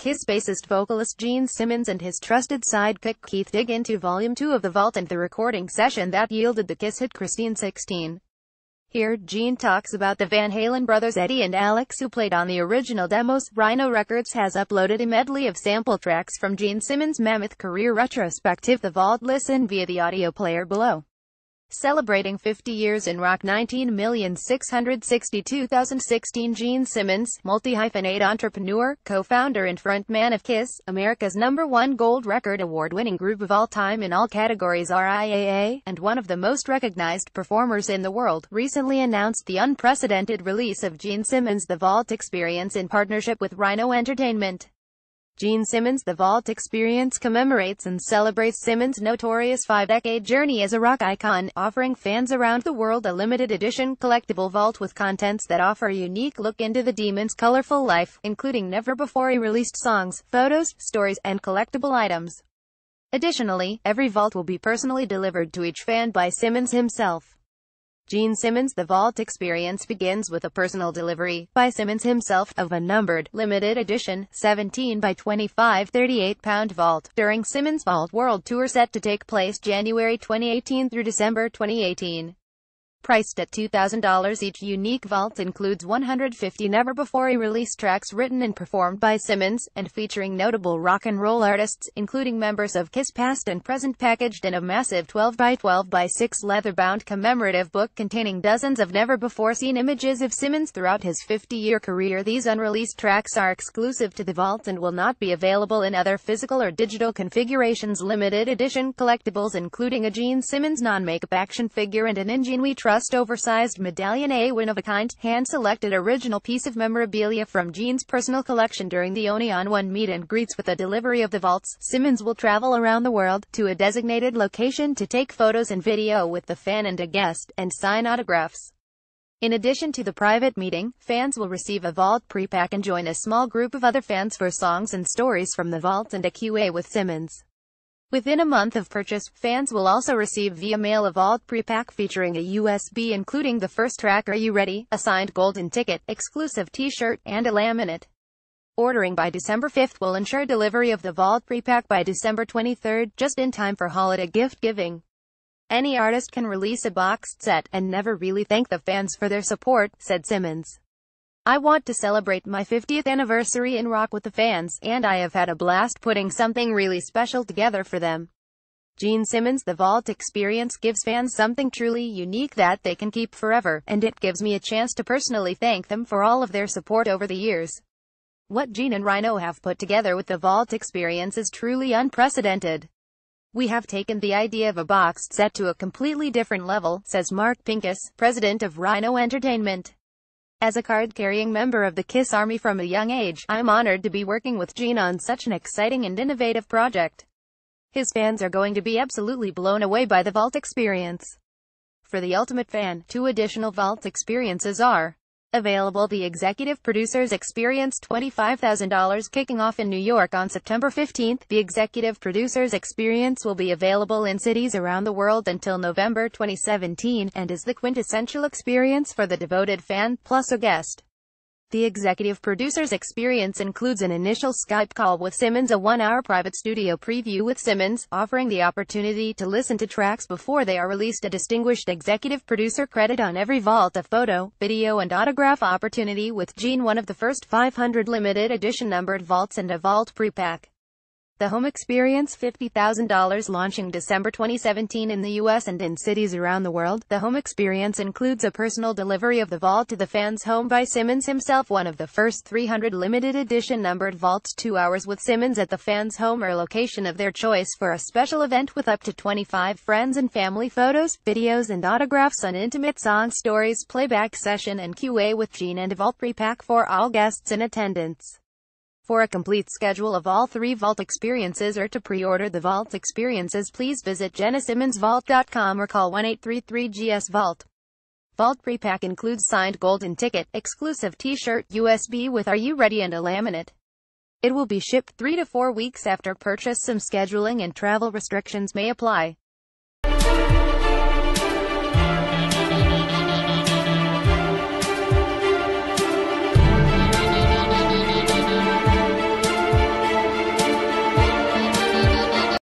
Kiss bassist vocalist Gene Simmons and his trusted sidekick Keith dig into Volume 2 of The Vault and the recording session that yielded the Kiss hit Christine 16. Here, Gene talks about the Van Halen brothers Eddie and Alex who played on the original demos. Rhino Records has uploaded a medley of sample tracks from Gene Simmons' Mammoth Career Retrospective The Vault. Listen via the audio player below. Celebrating 50 years in rock 19,662,016 Gene Simmons, multi-hyphenate entrepreneur, co-founder and frontman of KISS, America's number one gold record award-winning group of all time in all categories RIAA, and one of the most recognized performers in the world, recently announced the unprecedented release of Gene Simmons' The Vault Experience in partnership with Rhino Entertainment. Gene Simmons The Vault Experience commemorates and celebrates Simmons' notorious five-decade journey as a rock icon, offering fans around the world a limited-edition collectible vault with contents that offer a unique look into the demon's colorful life, including never-before-released songs, photos, stories, and collectible items. Additionally, every vault will be personally delivered to each fan by Simmons himself. Gene Simmons The Vault experience begins with a personal delivery, by Simmons himself, of a numbered, limited edition, 17 by 25 38-pound vault, during Simmons Vault World Tour set to take place January 2018 through December 2018. Priced at $2,000 each unique vault includes 150 never before never-before-released tracks written and performed by Simmons, and featuring notable rock and roll artists, including members of Kiss past and present packaged in a massive 12x12x6 leather-bound commemorative book containing dozens of never-before-seen images of Simmons throughout his 50-year career. These unreleased tracks are exclusive to the vault and will not be available in other physical or digital configurations. Limited edition collectibles including a Gene Simmons non-makeup action figure and an Ingenue trust oversized medallion a one-of-a-kind, hand-selected original piece of memorabilia from Jean's personal collection during the Onion One meet and greets with the delivery of the vaults. Simmons will travel around the world, to a designated location to take photos and video with the fan and a guest, and sign autographs. In addition to the private meeting, fans will receive a Vault prepack and join a small group of other fans for songs and stories from the Vault and a QA with Simmons. Within a month of purchase, fans will also receive via mail a vault prepack featuring a USB including the first track Are You Ready?, a signed golden ticket, exclusive t-shirt, and a laminate. Ordering by December 5th will ensure delivery of the vault prepack by December 23rd, just in time for holiday gift giving. Any artist can release a boxed set and never really thank the fans for their support, said Simmons. I want to celebrate my 50th anniversary in rock with the fans, and I have had a blast putting something really special together for them. Gene Simmons' The Vault experience gives fans something truly unique that they can keep forever, and it gives me a chance to personally thank them for all of their support over the years. What Gene and Rhino have put together with The Vault experience is truly unprecedented. We have taken the idea of a boxed set to a completely different level, says Mark Pincus, president of Rhino Entertainment. As a card-carrying member of the KISS Army from a young age, I'm honored to be working with Gene on such an exciting and innovative project. His fans are going to be absolutely blown away by the Vault experience. For the ultimate fan, two additional Vault experiences are Available The executive producers experience $25,000 kicking off in New York on September 15. The executive producers experience will be available in cities around the world until November 2017, and is the quintessential experience for the devoted fan, plus a guest. The executive producer's experience includes an initial Skype call with Simmons a one-hour private studio preview with Simmons, offering the opportunity to listen to tracks before they are released a distinguished executive producer credit on every vault a photo, video and autograph opportunity with Gene one of the first 500 limited edition numbered vaults and a vault prepack. The Home Experience $50,000 launching December 2017 in the US and in cities around the world. The Home Experience includes a personal delivery of the vault to the fan's home by Simmons himself, one of the first 300 limited edition numbered vaults. 2 hours with Simmons at the fan's home or location of their choice for a special event with up to 25 friends and family photos, videos and autographs an intimate song stories playback session and QA with Gene and a vault repack for all guests in attendance. For a complete schedule of all three Vault experiences or to pre-order the Vault experiences please visit jennisimmonsvault.com or call 833 gs vault Vault Prepack includes signed golden ticket, exclusive t-shirt, USB with Are You Ready and a laminate. It will be shipped 3 to 4 weeks after purchase some scheduling and travel restrictions may apply.